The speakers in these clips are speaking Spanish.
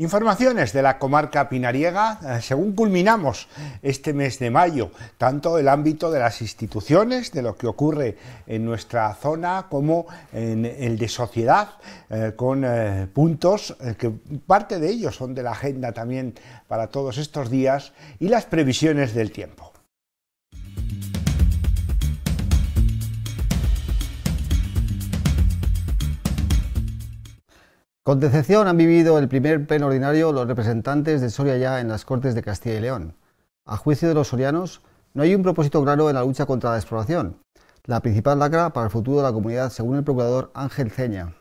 Informaciones de la comarca pinariega. Eh, según culminamos este mes de mayo, tanto el ámbito de las instituciones, de lo que ocurre en nuestra zona, como en el de sociedad, eh, con eh, puntos que parte de ellos son de la agenda también para todos estos días y las previsiones del tiempo. Con decepción han vivido el primer pleno ordinario los representantes de Soria ya en las Cortes de Castilla y León. A juicio de los sorianos, no hay un propósito claro en la lucha contra la exploración, la principal lacra para el futuro de la comunidad, según el procurador Ángel Ceña.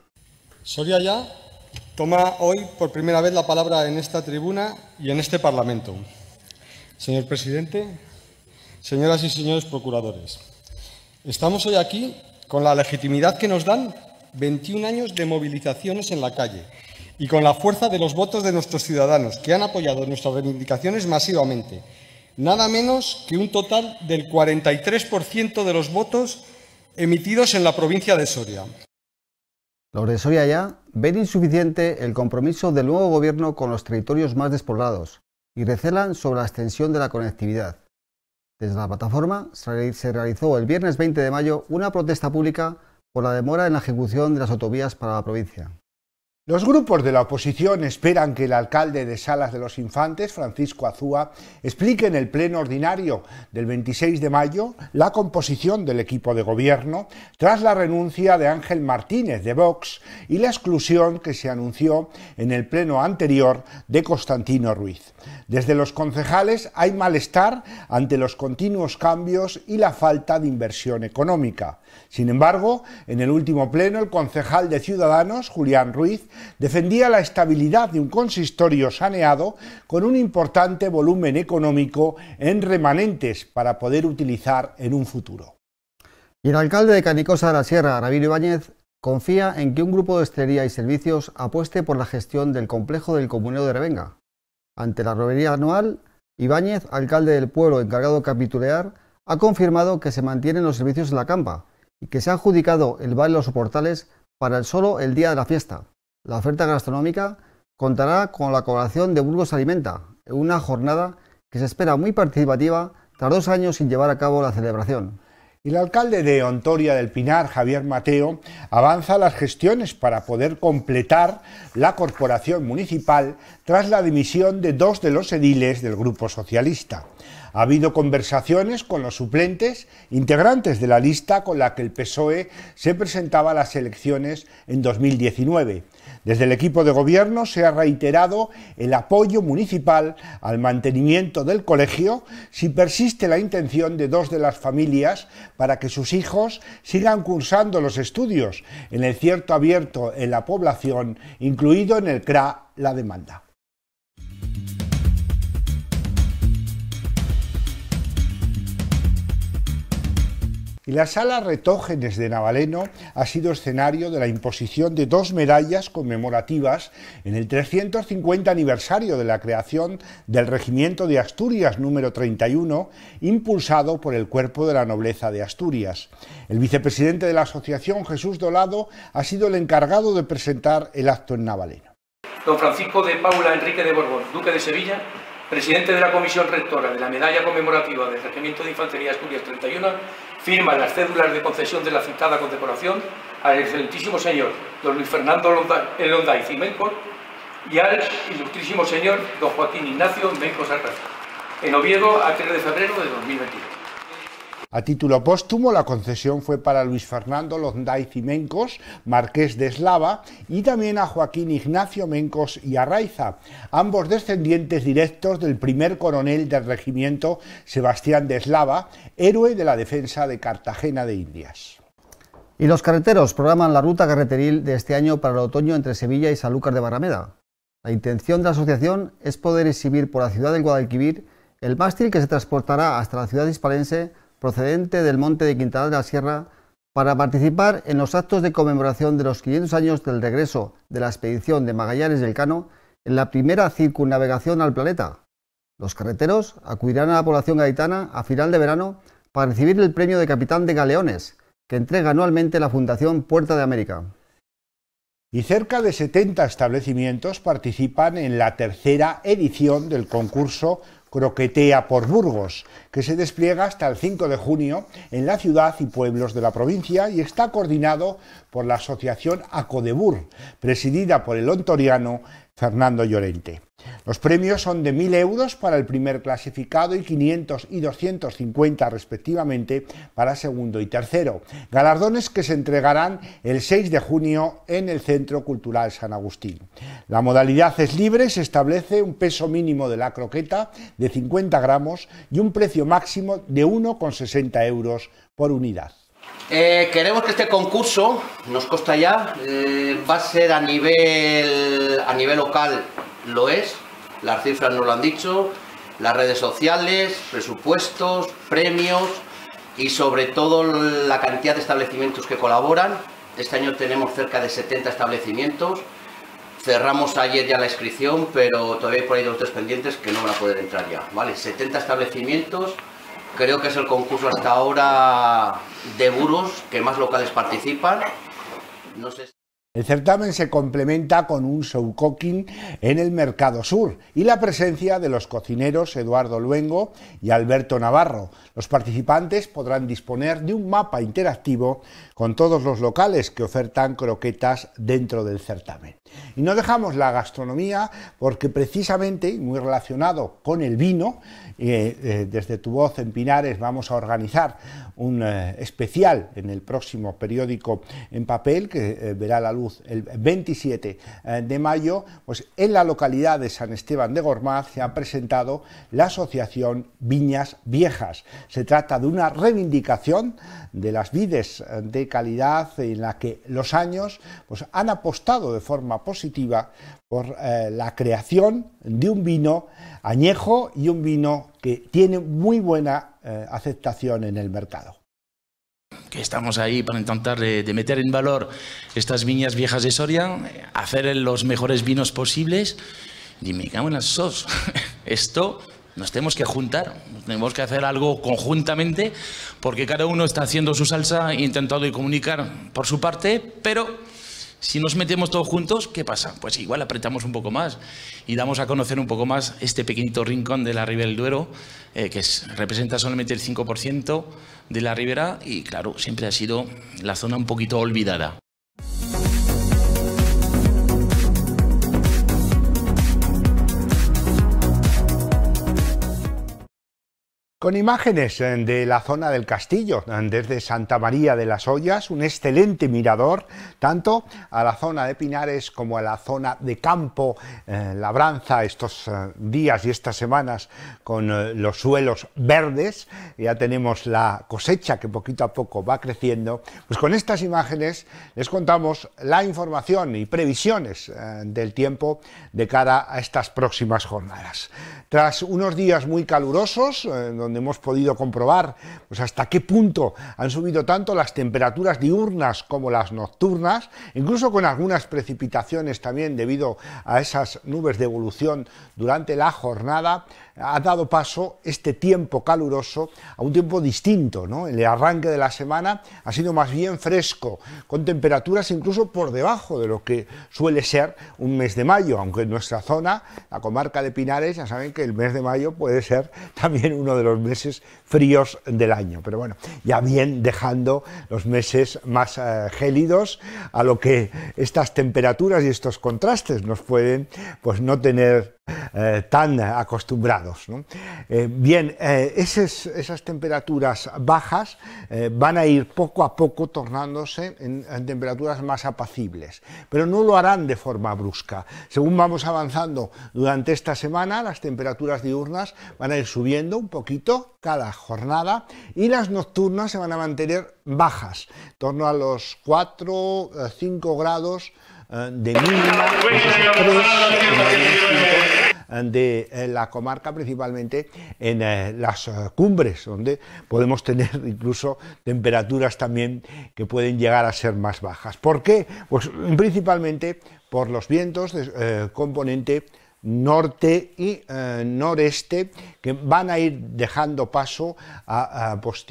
Soria ya toma hoy por primera vez la palabra en esta tribuna y en este Parlamento. Señor presidente, señoras y señores procuradores, estamos hoy aquí con la legitimidad que nos dan 21 años de movilizaciones en la calle y con la fuerza de los votos de nuestros ciudadanos, que han apoyado nuestras reivindicaciones masivamente. Nada menos que un total del 43% de los votos emitidos en la provincia de Soria. Los de Soria ya ven insuficiente el compromiso del nuevo gobierno con los territorios más despoblados y recelan sobre la extensión de la conectividad. Desde la plataforma se realizó el viernes 20 de mayo una protesta pública por la demora en la ejecución de las autovías para la provincia. Los grupos de la oposición esperan que el alcalde de Salas de los Infantes, Francisco Azúa, explique en el pleno ordinario del 26 de mayo la composición del equipo de gobierno tras la renuncia de Ángel Martínez de Vox y la exclusión que se anunció en el pleno anterior de Constantino Ruiz. Desde los concejales hay malestar ante los continuos cambios y la falta de inversión económica. Sin embargo, en el último pleno el concejal de Ciudadanos, Julián Ruiz, defendía la estabilidad de un consistorio saneado con un importante volumen económico en remanentes para poder utilizar en un futuro. Y el alcalde de Canicosa de la Sierra, Ramiro Ibáñez, confía en que un grupo de hostelería y servicios apueste por la gestión del complejo del comunero de Revenga. Ante la robería anual, Ibáñez, alcalde del pueblo encargado de capitular, ha confirmado que se mantienen los servicios en la campa y que se ha adjudicado el baile Los Portales para el solo el día de la fiesta. La oferta gastronómica contará con la colaboración de Burgos Alimenta, una jornada que se espera muy participativa tras dos años sin llevar a cabo la celebración. El alcalde de Ontoria del Pinar, Javier Mateo, avanza las gestiones para poder completar la corporación municipal tras la dimisión de dos de los ediles del Grupo Socialista. Ha habido conversaciones con los suplentes, integrantes de la lista con la que el PSOE se presentaba a las elecciones en 2019. Desde el equipo de gobierno se ha reiterado el apoyo municipal al mantenimiento del colegio si persiste la intención de dos de las familias para que sus hijos sigan cursando los estudios en el cierto abierto en la población, incluido en el CRA la demanda. Y la sala Retógenes de Navaleno ha sido escenario de la imposición de dos medallas conmemorativas en el 350 aniversario de la creación del Regimiento de Asturias número 31, impulsado por el Cuerpo de la Nobleza de Asturias. El vicepresidente de la asociación, Jesús Dolado, ha sido el encargado de presentar el acto en Navaleno. Don Francisco de Paula Enrique de Borbón, duque de Sevilla, presidente de la Comisión Rectora de la Medalla Conmemorativa del Regimiento de Infantería Asturias 31, firma las cédulas de concesión de la citada condecoración al excelentísimo señor don Luis Fernando Elonda y y al ilustrísimo señor don Joaquín Ignacio Menco Sarraza, en Oviedo a 3 de febrero de 2021. A título póstumo, la concesión fue para Luis Fernando y Mencos, marqués de Eslava, y también a Joaquín Ignacio Mencos y Arraiza, ambos descendientes directos del primer coronel del regimiento Sebastián de Eslava, héroe de la defensa de Cartagena de Indias. Y los carreteros programan la ruta carreteril de este año para el otoño entre Sevilla y Sanlúcar de Barrameda. La intención de la asociación es poder exhibir por la ciudad del Guadalquivir el mástil que se transportará hasta la ciudad hispalense procedente del monte de Quintana de la Sierra, para participar en los actos de conmemoración de los 500 años del regreso de la expedición de Magallanes del Cano en la primera circunnavegación al planeta. Los carreteros acudirán a la población gaitana a final de verano para recibir el premio de capitán de galeones, que entrega anualmente la Fundación Puerta de América. Y cerca de 70 establecimientos participan en la tercera edición del concurso croquetea por Burgos, que se despliega hasta el 5 de junio en la ciudad y pueblos de la provincia y está coordinado por la Asociación Acodebur, presidida por el ontoriano Fernando Llorente. Los premios son de 1.000 euros para el primer clasificado y 500 y 250 respectivamente para segundo y tercero. Galardones que se entregarán el 6 de junio en el Centro Cultural San Agustín. La modalidad es libre se establece un peso mínimo de la croqueta de 50 gramos y un precio máximo de 1,60 euros por unidad. Eh, queremos que este concurso, nos costa ya, eh, va a ser a nivel, a nivel local, lo es, las cifras nos lo han dicho, las redes sociales, presupuestos, premios y sobre todo la cantidad de establecimientos que colaboran. Este año tenemos cerca de 70 establecimientos. Cerramos ayer ya la inscripción, pero todavía hay por ahí dos tres pendientes que no van a poder entrar ya. ¿vale? 70 establecimientos, Creo que es el concurso hasta ahora de buros que más locales participan. No sé el certamen se complementa con un show cooking en el Mercado Sur y la presencia de los cocineros Eduardo Luengo y Alberto Navarro. Los participantes podrán disponer de un mapa interactivo con todos los locales que ofertan croquetas dentro del certamen. Y no dejamos la gastronomía porque precisamente, muy relacionado con el vino, eh, eh, desde Tu Voz en Pinares vamos a organizar un eh, especial en el próximo periódico en papel que verá la luz el 27 eh, de mayo, pues en la localidad de San Esteban de Gormaz se ha presentado la asociación Viñas Viejas. Se trata de una reivindicación de las vides eh, de calidad en la que los años pues, han apostado de forma positiva por eh, la creación de un vino añejo y un vino que tiene muy buena aceptación en el mercado que estamos ahí para intentar de, meter en valor estas viñas viejas de Soria, hacer los mejores vinos posibles. dime, qué buenas las sos. Esto nos tenemos que juntar, tenemos que hacer algo conjuntamente, porque cada uno está haciendo su salsa, intentando comunicar por su parte, pero si nos metemos todos juntos, ¿qué pasa? Pues igual apretamos un poco más y damos a conocer un poco más este pequeñito rincón de la Ribera del Duero, eh, que representa solamente el 5% de la ribera y claro, siempre ha sido la zona un poquito olvidada. Con imágenes eh, de la zona del castillo, eh, desde Santa María de las Ollas, un excelente mirador, tanto a la zona de Pinares como a la zona de Campo eh, Labranza, estos días y estas semanas con los suelos verdes, ya tenemos la cosecha que poquito a poco va creciendo, pues con estas imágenes les contamos la información y previsiones del tiempo de cara a estas próximas jornadas. Tras unos días muy calurosos, donde hemos podido comprobar pues, hasta qué punto han subido tanto las temperaturas diurnas como las nocturnas, incluso con algunas precipitaciones también debido a esas nubes de evolución durante la jornada, ha dado paso este tiempo caluroso a un tiempo distinto. ¿no? El arranque de la semana ha sido más bien fresco, con temperaturas incluso por debajo de lo que suele ser un mes de mayo, aunque en nuestra zona, la comarca de Pinares, ya saben que el mes de mayo puede ser también uno de los meses fríos del año. Pero bueno, ya bien dejando los meses más eh, gélidos a lo que estas temperaturas y estos contrastes nos pueden pues no tener eh, tan acostumbrados. Eh, bien, eh, esas, temperaturas bajas van a ir poco a poco tornándose en, en, temperaturas más apacibles, pero no lo harán de forma brusca. Según vamos avanzando durante esta semana, las temperaturas diurnas van a ir subiendo un poquito cada jornada y las nocturnas se van a mantener bajas, torno a los 4, 5 grados eh, de de eh, la comarca principalmente en eh, las cumbres, donde podemos tener incluso temperaturas también que pueden llegar a ser más bajas. ¿Por qué? Pues principalmente por los vientos componente norte y eh, noreste que van a ir dejando paso a, pues,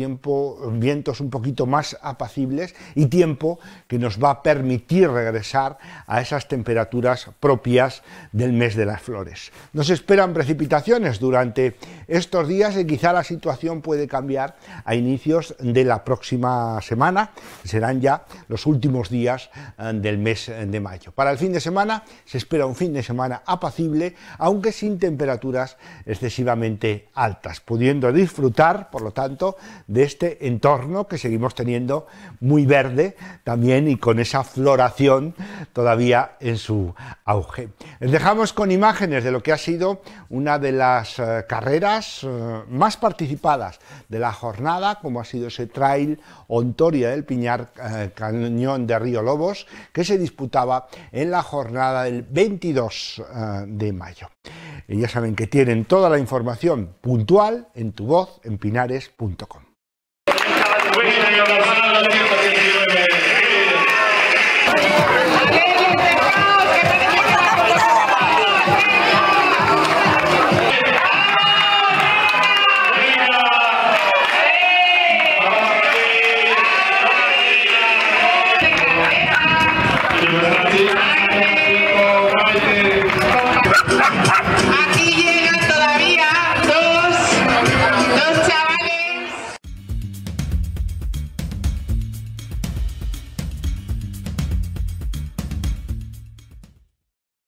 vientos un poquito más apacibles y tiempo que nos va a permitir regresar a esas temperaturas propias del mes de las flores. Nos esperan precipitaciones durante estos días y eh, quizá la situación puede cambiar a inicios de la próxima semana, serán ya los últimos días eh, del mes de mayo. Para el fin de semana se espera un fin de semana apacible, aunque sin temperaturas excesivamente altas, pudiendo disfrutar, por lo tanto, de este entorno que seguimos teniendo muy verde también y con esa floración todavía en su auge. Les dejamos con imágenes de lo que ha sido una de las eh, carreras eh, más participadas de la jornada, como ha sido ese trail Ontoria del Piñar eh, Cañón de Río Lobos, que se disputaba en la jornada del 22 eh, de mayo. Y ya saben que tienen toda la información puntual en tu voz en pinares.com.